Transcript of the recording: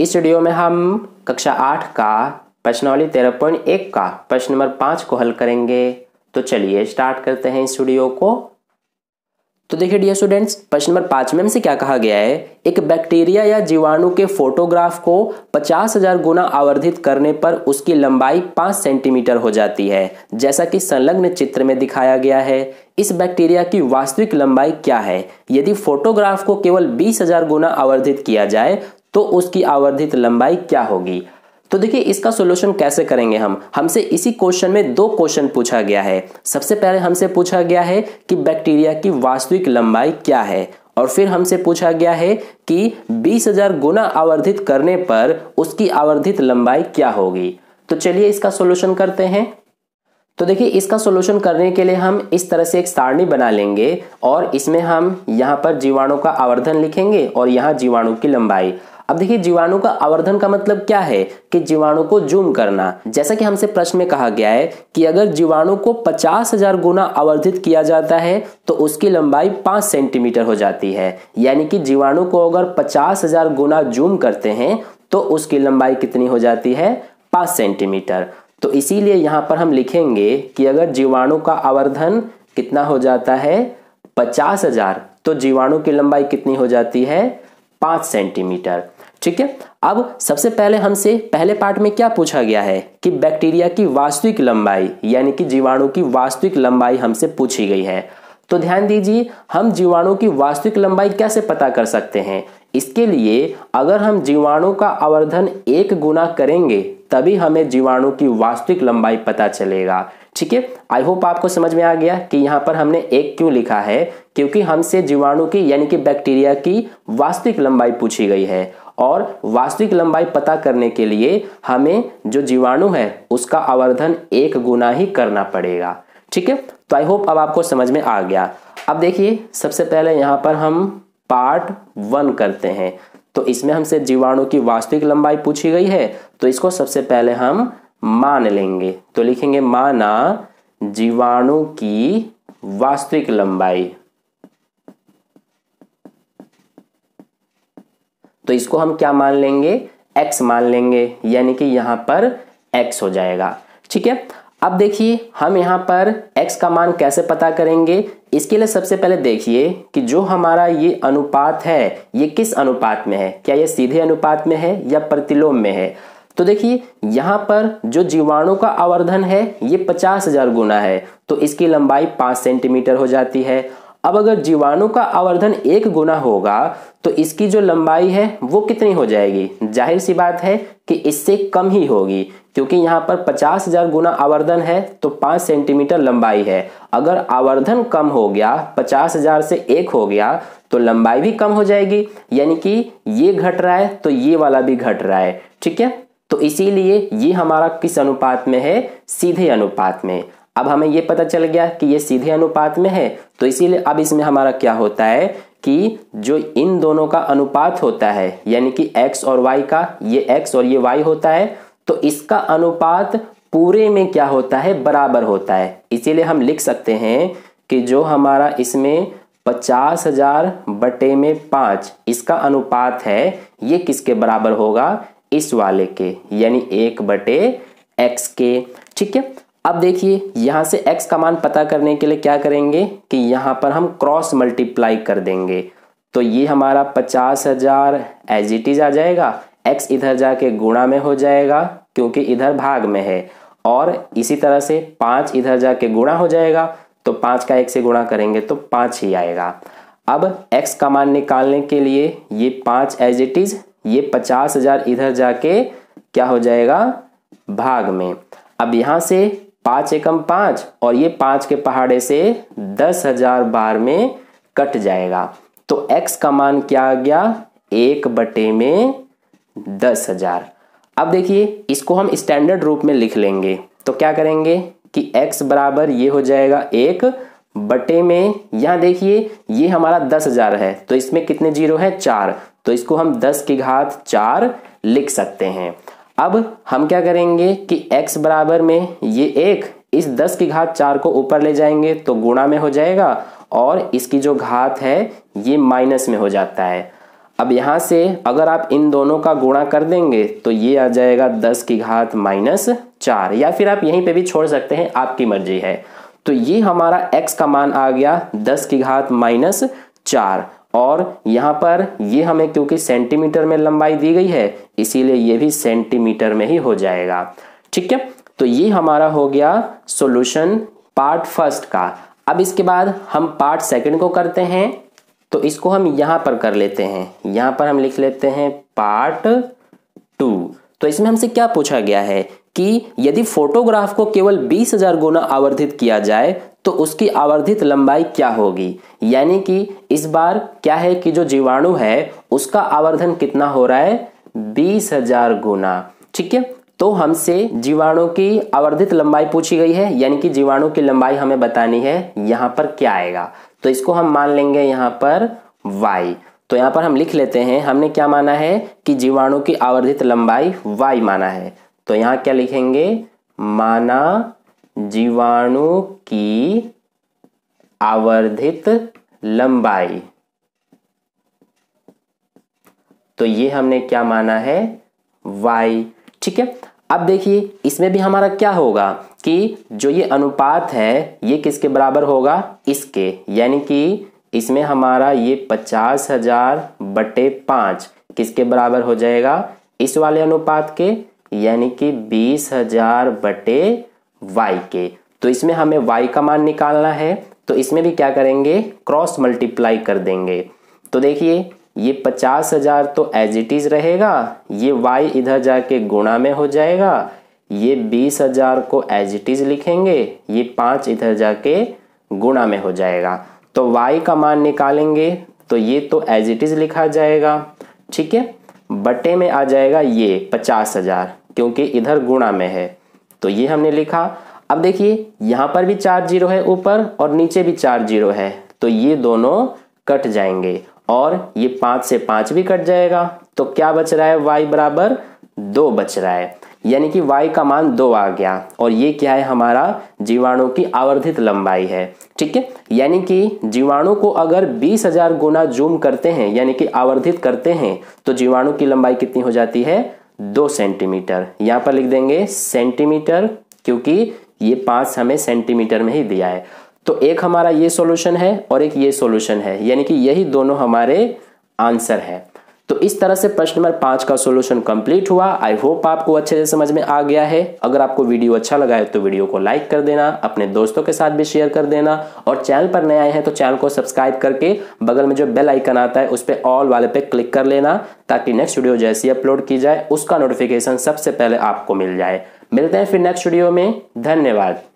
इस वीडियो में हम कक्षा आठ का प्रश्नवाली तेरह पॉइंट एक का प्रश्न नंबर पांच को हल करेंगे तो चलिए स्टार्ट करते हैं इस वीडियो को तो देखिए डियर स्टूडेंट्स प्रश्न नंबर पांच में हमसे क्या कहा गया है एक बैक्टीरिया या जीवाणु के फोटोग्राफ को पचास हजार गुना आवर्धित करने पर उसकी लंबाई पांच सेंटीमीटर हो जाती है जैसा कि संलग्न चित्र में दिखाया गया है इस बैक्टीरिया की वास्तविक लंबाई क्या है यदि फोटोग्राफ को केवल बीस हजार गुना आवर्धित किया जाए तो उसकी आवर्धित लंबाई क्या होगी तो देखिए इसका सोल्यूशन कैसे करेंगे हम हमसे इसी क्वेश्चन में दो क्वेश्चन पूछा गया है सबसे पहले हमसे पूछा गया है कि बैक्टीरिया की वास्तविक लंबाई क्या है और फिर हमसे पूछा गया है कि 20,000 गुना आवर्धित करने पर उसकी आवर्धित लंबाई क्या होगी तो चलिए इसका सोल्यूशन करते हैं तो देखिए इसका सोल्यूशन करने के लिए हम इस तरह से एक सारणी बना लेंगे और इसमें हम यहाँ पर जीवाणु का आवर्धन लिखेंगे और यहाँ जीवाणु की लंबाई अब देखिए जीवाणु का आवर्धन का मतलब क्या है कि जीवाणु को जूम करना जैसा कि हमसे प्रश्न में कहा गया है कि अगर जीवाणु को पचास हजार गुना आवर्धित किया जाता है तो उसकी लंबाई पांच सेंटीमीटर हो जाती है यानी कि जीवाणु को अगर पचास हजार गुना जूम करते हैं तो उसकी लंबाई कितनी हो जाती है पांच सेंटीमीटर तो इसीलिए यहां पर हम लिखेंगे कि अगर जीवाणु का आवर्धन कितना हो जाता है पचास हजार तो जीवाणु की लंबाई कितनी हो जाती है पांच सेंटीमीटर ठीक है अब सबसे पहले हमसे पहले पार्ट में क्या पूछा गया है कि बैक्टीरिया की वास्तविक लंबाई यानी कि जीवाणु की वास्तविक लंबाई हमसे पूछी गई है तो ध्यान दीजिए हम जीवाणु की वास्तविक लंबाई कैसे पता कर सकते हैं इसके लिए अगर हम जीवाणु का आवर्धन एक गुना करेंगे तभी हमें जीवाणु की वास्तविक लंबाई पता चलेगा ठीक है आई होप आपको समझ में आ गया कि यहाँ पर हमने एक क्यों लिखा है क्योंकि हमसे जीवाणु की यानी कि बैक्टीरिया की वास्तविक लंबाई पूछी गई है और वास्तविक लंबाई पता करने के लिए हमें जो जीवाणु है उसका आवर्धन एक गुना ही करना पड़ेगा ठीक है तो आई होप अब आपको समझ में आ गया अब देखिए सबसे पहले यहाँ पर हम पार्ट वन करते हैं तो इसमें हमसे जीवाणु की वास्तविक लंबाई पूछी गई है तो इसको सबसे पहले हम मान लेंगे तो लिखेंगे माना जीवाणु की वास्तविक लंबाई तो इसको हम क्या मान लेंगे एक्स मान लेंगे यानी कि यहाँ पर एक्स हो जाएगा ठीक है अब देखिए हम यहाँ पर x का मान कैसे पता करेंगे इसके लिए सबसे पहले देखिए कि जो हमारा ये अनुपात है ये किस अनुपात में है क्या ये सीधे अनुपात में है या प्रतिलोम में है तो देखिए यहाँ पर जो जीवाणु का आवर्धन है ये पचास हजार गुना है तो इसकी लंबाई पाँच सेंटीमीटर हो जाती है अब अगर जीवाणु का आवर्धन एक गुना होगा तो इसकी जो लंबाई है वो कितनी हो जाएगी जाहिर सी बात है कि इससे कम ही होगी क्योंकि यहाँ पर पचास हजार गुना आवर्धन है तो 5 सेंटीमीटर लंबाई है अगर आवर्धन कम हो गया पचास हजार से एक हो गया तो लंबाई भी कम हो जाएगी यानी कि ये घट रहा है तो ये वाला भी घट रहा है ठीक है तो इसीलिए ये हमारा किस अनुपात में है सीधे अनुपात में अब हमें ये पता चल गया कि ये सीधे अनुपात में है तो इसीलिए अब इसमें हमारा क्या होता है कि जो इन दोनों का अनुपात होता है यानी कि x और y का ये x और ये y होता है तो इसका अनुपात पूरे में क्या होता है बराबर होता है इसीलिए हम लिख सकते हैं कि जो हमारा इसमें पचास हजार बटे में पाँच इसका अनुपात है ये किसके बराबर होगा इस वाले के यानी एक बटे एक्स के ठीक है अब देखिए यहाँ से x का मान पता करने के लिए क्या करेंगे कि यहाँ पर हम क्रॉस मल्टीप्लाई कर देंगे तो ये हमारा पचास हजार एज इट इज आ जाएगा x इधर जाके गुणा में हो जाएगा क्योंकि इधर भाग में है और इसी तरह से पाँच इधर जाके गुणा हो जाएगा तो पाँच का एक से गुणा करेंगे तो पाँच ही आएगा अब x का मान निकालने के लिए ये पाँच एज इट इज ये पचास हजार इधर जाके क्या हो जाएगा भाग में अब यहाँ से पांच एकम पांच और ये पांच के पहाड़े से दस हजार बार में कट जाएगा तो x का मान क्या आ गया एक बटे में दस हजार अब देखिए इसको हम स्टैंडर्ड रूप में लिख लेंगे तो क्या करेंगे कि x बराबर ये हो जाएगा एक बटे में यहां देखिए ये हमारा दस हजार है तो इसमें कितने जीरो है चार तो इसको हम दस की घात चार लिख सकते हैं अब हम क्या करेंगे कि x बराबर में ये एक इस दस की घात चार को ऊपर ले जाएंगे तो गुणा में हो जाएगा और इसकी जो घात है ये माइनस में हो जाता है अब यहाँ से अगर आप इन दोनों का गुणा कर देंगे तो ये आ जाएगा दस की घात माइनस चार या फिर आप यहीं पे भी छोड़ सकते हैं आपकी मर्जी है तो ये हमारा x का मान आ गया दस की घात माइनस चार और यहाँ पर ये हमें क्योंकि सेंटीमीटर में लंबाई दी गई है इसीलिए ये भी सेंटीमीटर में ही हो जाएगा ठीक है तो ये हमारा हो गया सॉल्यूशन पार्ट फर्स्ट का अब इसके बाद हम पार्ट सेकंड को करते हैं तो इसको हम यहाँ पर कर लेते हैं यहाँ पर हम लिख लेते हैं पार्ट टू तो इसमें हमसे क्या पूछा गया है कि यदि फोटोग्राफ को केवल 20,000 गुना आवर्धित किया जाए तो उसकी आवर्धित लंबाई क्या होगी यानी कि इस बार क्या है कि जो जीवाणु है उसका आवर्धन कितना हो रहा है बीस हजार गुना ठीक है तो हमसे जीवाणु की आवर्धित लंबाई पूछी गई है यानी कि जीवाणु की लंबाई हमें बतानी है यहां पर क्या आएगा तो इसको हम मान लेंगे यहां पर वाई तो यहां पर हम लिख लेते हैं हमने क्या माना है कि जीवाणु की आवर्धित लंबाई वाई माना है तो यहां क्या लिखेंगे माना जीवाणु की आवर्धित लंबाई तो ये हमने क्या माना है y ठीक है अब देखिए इसमें भी हमारा क्या होगा कि जो ये अनुपात है ये किसके बराबर होगा इसके यानी कि इसमें हमारा ये पचास हजार बटे पांच किसके बराबर हो जाएगा इस वाले अनुपात के यानी कि बीस हजार बटे वाई के तो इसमें हमें वाई का मान निकालना है तो इसमें भी क्या करेंगे क्रॉस मल्टीप्लाई कर देंगे तो देखिए ये पचास हजार तो एज इट इज़ रहेगा ये वाई इधर जाके गुणा में हो जाएगा ये बीस हजार को एज इट इज़ लिखेंगे ये पाँच इधर जाके गुणा में हो जाएगा तो वाई का मान निकालेंगे तो ये तो एज इट इज़ लिखा जाएगा ठीक है बटे में आ जाएगा ये पचास हजार क्योंकि इधर गुणा में है तो ये हमने लिखा अब देखिए यहाँ पर भी चार जीरो है ऊपर और नीचे भी चार जीरो है तो ये दोनों कट जाएंगे और ये पाँच से पाँच भी कट जाएगा तो क्या बच रहा है वाई बराबर दो बच रहा है यानी कि y का मान दो आ गया और ये क्या है हमारा जीवाणु की आवर्धित लंबाई है ठीक है यानी कि जीवाणु को अगर बीस हजार गुना जूम करते हैं यानी कि आवर्धित करते हैं तो जीवाणु की लंबाई कितनी हो जाती है दो सेंटीमीटर यहां पर लिख देंगे सेंटीमीटर क्योंकि ये पांच हमें सेंटीमीटर में ही दिया है तो एक हमारा ये सॉल्यूशन है और एक ये सॉल्यूशन है यानी कि यही दोनों हमारे आंसर है तो इस तरह से प्रश्न नंबर पांच का सोल्यूशन कंप्लीट हुआ आई होप आपको अच्छे से समझ में आ गया है अगर आपको वीडियो अच्छा लगा है तो वीडियो को लाइक कर देना अपने दोस्तों के साथ भी शेयर कर देना और चैनल पर नए आए हैं तो चैनल को सब्सक्राइब करके बगल में जो बेल आइकन आता है उस पर ऑल वाले पे क्लिक कर लेना ताकि नेक्स्ट वीडियो जैसी अपलोड की जाए उसका नोटिफिकेशन सबसे पहले आपको मिल जाए मिलते हैं फिर नेक्स्ट वीडियो में धन्यवाद